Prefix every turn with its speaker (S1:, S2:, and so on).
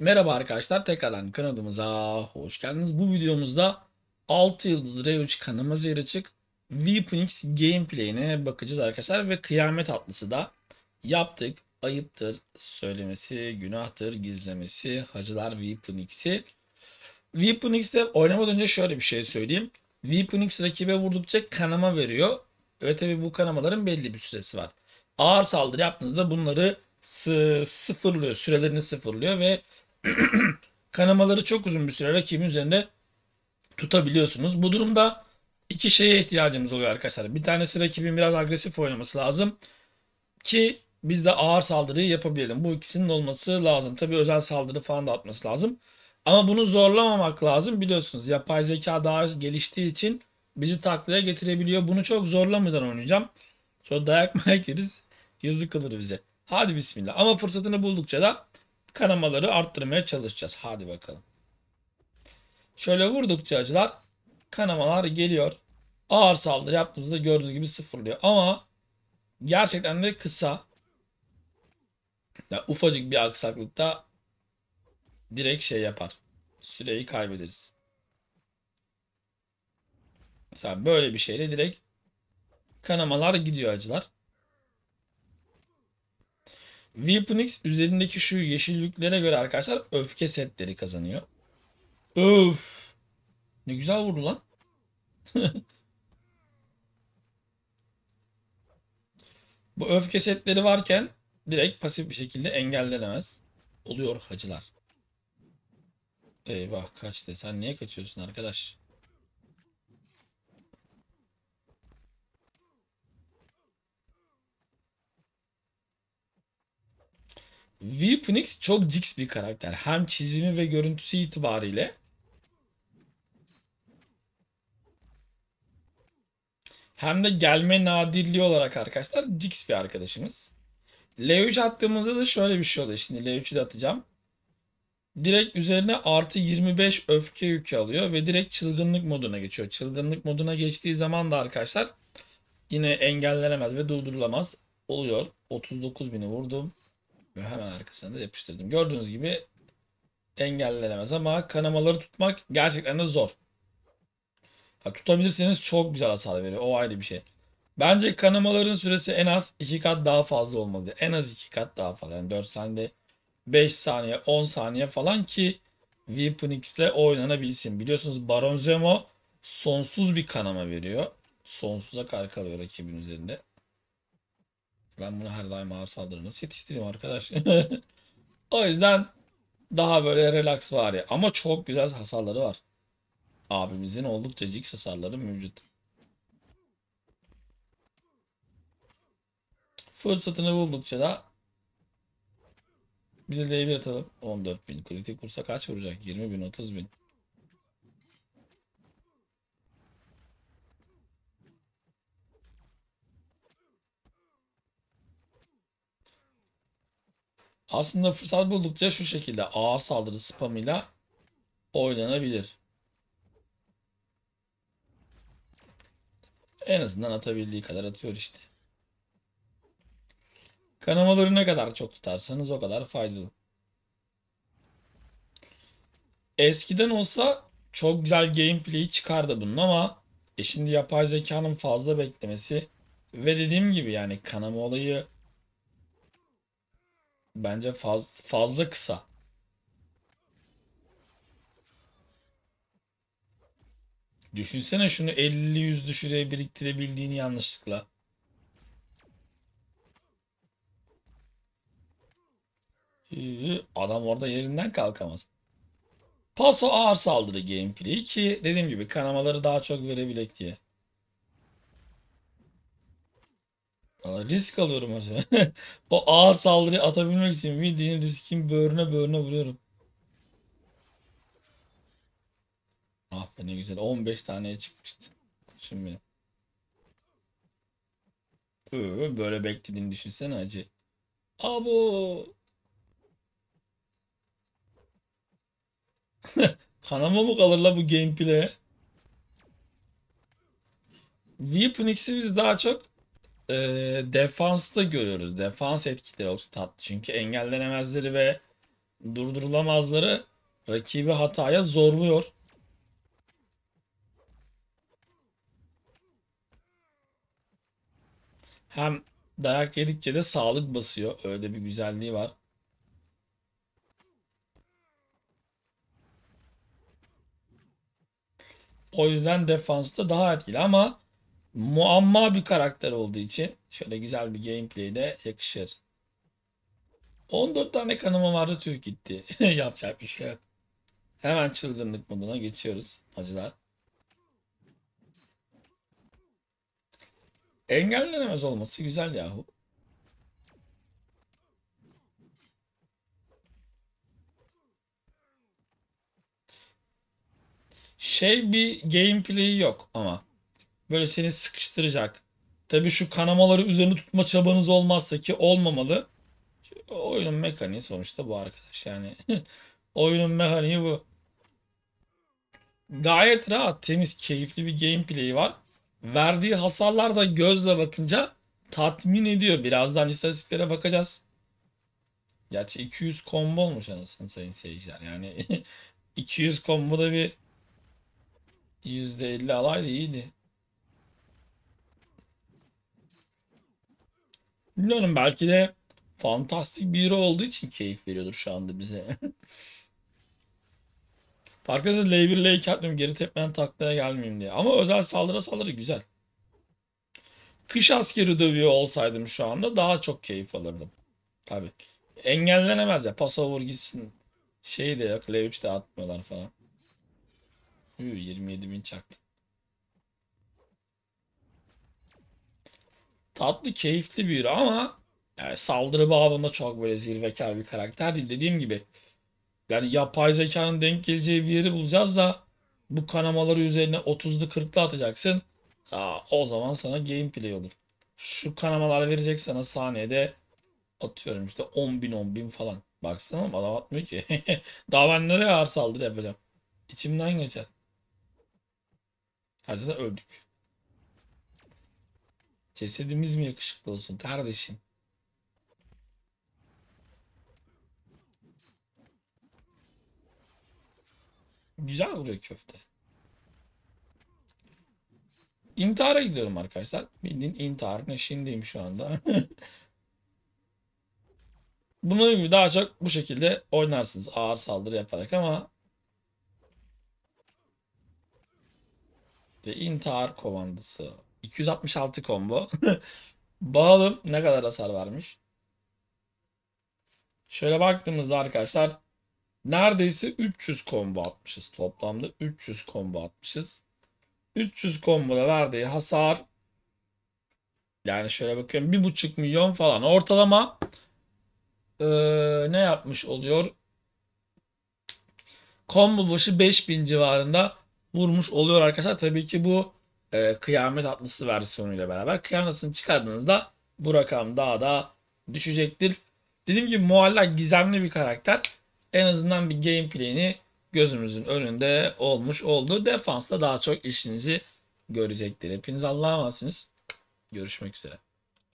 S1: Merhaba arkadaşlar tekrardan kanalımıza hoş geldiniz. Bu videomuzda 6 yıldız R3 kanımız yer açık Weaponix gameplay'ine bakacağız arkadaşlar ve kıyamet atlısı da yaptık. Ayıptır, söylemesi, günahtır, gizlemesi, hacılar Weaponix'i. Weaponix'te oynamadan önce şöyle bir şey söyleyeyim. Weaponix rakibe vurdukça kanama veriyor. Ve tabi bu kanamaların belli bir süresi var. Ağır saldırı yaptığınızda bunları sıfırlıyor, sürelerini sıfırlıyor ve kanamaları çok uzun bir süre rakibin üzerinde tutabiliyorsunuz. Bu durumda iki şeye ihtiyacımız oluyor arkadaşlar. Bir tanesi rakibin biraz agresif oynaması lazım ki biz de ağır saldırıyı yapabilelim. Bu ikisinin olması lazım. Tabi özel saldırı falan da atması lazım. Ama bunu zorlamamak lazım. Biliyorsunuz yapay zeka daha geliştiği için bizi taklaya getirebiliyor. Bunu çok zorlamadan oynayacağım. Sonra dayak mayak yeriz. Yazık olur bize. Hadi bismillah. Ama fırsatını buldukça da kanamaları arttırmaya çalışacağız. Hadi bakalım. Şöyle vurdukça acılar kanamalar geliyor. Ağır saldırı yaptığımızda gördüğünüz gibi sıfırlıyor. Ama gerçekten de kısa yani ufacık bir aksaklıkta direkt şey yapar. Süreyi kaybederiz. Mesela böyle bir şeyle direkt kanamalar gidiyor acılar. Weaponix üzerindeki şu yeşilliklere göre arkadaşlar öfke setleri kazanıyor. Öf. Ne güzel vurdu lan. Bu öfke setleri varken direkt pasif bir şekilde engellenemez. Oluyor hacılar. Eyvah kaçtı. Sen niye kaçıyorsun arkadaş? V çok cix bir karakter. Hem çizimi ve görüntüsü itibariyle. Hem de gelme nadirliği olarak arkadaşlar cix bir arkadaşımız. L3 attığımızda da şöyle bir şey oluyor. Şimdi L3'ü de atacağım. Direkt üzerine artı 25 öfke yükü alıyor ve direkt çılgınlık moduna geçiyor. Çılgınlık moduna geçtiği zaman da arkadaşlar yine engellenemez ve durdurulamaz oluyor. 39 bini vurdum çıkıyor. Hemen arkasına da yapıştırdım. Gördüğünüz gibi engellenemez ama kanamaları tutmak gerçekten de zor. Ya tutabilirseniz çok güzel hasar veriyor. O ayrı bir şey. Bence kanamaların süresi en az 2 kat daha fazla olmalı. En az 2 kat daha fazla. Yani 4 saniye, 5 saniye, 10 saniye falan ki Weapon X ile oynanabilsin. Biliyorsunuz Baron Zemo sonsuz bir kanama veriyor. Sonsuza kar kalıyor rakibin üzerinde. Ben bunu her daim ağır saldırı nasıl yetiştireyim arkadaş? o yüzden daha böyle relax var ya. Ama çok güzel hasarları var. Abimizin oldukça cik hasarları mevcut. Fırsatını buldukça da bir de bir atalım. 14.000 kritik kursa kaç vuracak? 20.000 30.000 Aslında fırsat buldukça şu şekilde ağır saldırı spamıyla oynanabilir. En azından atabildiği kadar atıyor işte. Kanamaları ne kadar çok tutarsanız o kadar faydalı. Eskiden olsa çok güzel gameplay'i çıkardı bunun ama e şimdi yapay zekanın fazla beklemesi ve dediğim gibi yani kanama olayı Bence faz, fazla kısa. Düşünsene şunu 50-100 düşüreye biriktirebildiğini yanlışlıkla. Ee, adam orada yerinden kalkamaz. Paso ağır saldırı gameplay ki dediğim gibi kanamaları daha çok verebilek diye. Risk alıyorum hocam. o ağır saldırıyı atabilmek için bildiğin riskin böğrüne böğrüne vuruyorum. Ah be ne güzel. 15 taneye çıkmıştı. Şimdi. Böyle beklediğini düşünsene acı. Abo. Kanama mı kalır la bu gameplay? Weapon X'i biz daha çok e, defansta görüyoruz. Defans etkileri oldukça tatlı. Çünkü engellenemezleri ve durdurulamazları rakibi hataya zorluyor. Hem dayak yedikçe de sağlık basıyor. Öyle bir güzelliği var. O yüzden defansta daha etkili ama muamma bir karakter olduğu için şöyle güzel bir gameplay de yakışır. 14 tane kanıma vardı tüy gitti. Yapacak bir şey yok. Hemen çılgınlık moduna geçiyoruz acılar. Engellenemez olması güzel yahu. Şey bir gameplay yok ama böyle seni sıkıştıracak. Tabii şu kanamaları üzerine tutma çabanız olmazsa ki olmamalı. Oyunun mekaniği sonuçta bu arkadaş yani. oyunun mekaniği bu. Gayet rahat, temiz, keyifli bir gameplay'i var. Verdiği hasarlar da gözle bakınca tatmin ediyor. Birazdan istatistiklere bakacağız. Gerçi 200 combo olmuş anasını sayın seyirciler. Yani 200 combo da bir %50 alaydı iyiydi. Bilmiyorum belki de fantastik bir olduğu için keyif veriyordur şu anda bize. Fark etse L1 L2 atmıyorum geri tepmeden taklaya gelmeyeyim diye. Ama özel saldırı saldırı güzel. Kış askeri dövüyor olsaydım şu anda daha çok keyif alırdım. Tabi. Engellenemez ya. pasavur gitsin. Şey de yok. L3 de atmıyorlar falan. Üy, 27 bin çaktı. tatlı, keyifli bir ama yani saldırı bağlamında çok böyle zirvekar bir karakter değil. Dediğim gibi yani yapay zekanın denk geleceği bir yeri bulacağız da bu kanamaları üzerine 30'lu 40'lı atacaksın. Aa, o zaman sana gameplay olur. Şu kanamalar verecek sana saniyede atıyorum işte 10 bin 10 bin falan. Baksana adam atmıyor ki. Daha ben nereye ağır saldırı yapacağım. İçimden geçer. Her öldük. Cesedimiz mi yakışıklı olsun kardeşim? Güzel vuruyor köfte. İntihara gidiyorum arkadaşlar. Bildiğin intihar neşindeyim şu anda. Bunun gibi daha çok bu şekilde oynarsınız. Ağır saldırı yaparak ama ve intihar komandosu 266 combo. Bakalım ne kadar hasar varmış. Şöyle baktığımızda arkadaşlar neredeyse 300 combo atmışız. Toplamda 300 combo atmışız. 300 komboda verdiği hasar yani şöyle bakıyorum 1.5 milyon falan ortalama ee, ne yapmış oluyor? Combo başı 5000 civarında vurmuş oluyor arkadaşlar. Tabii ki bu e, kıyamet atlısı versiyonuyla beraber kıyamet atlısını çıkardığınızda bu rakam daha da düşecektir. Dediğim gibi muallak gizemli bir karakter. En azından bir gameplay'ini gözümüzün önünde olmuş oldu. Defansta daha çok işinizi görecektir. Hepiniz Allah'a emanetsiniz. Görüşmek üzere.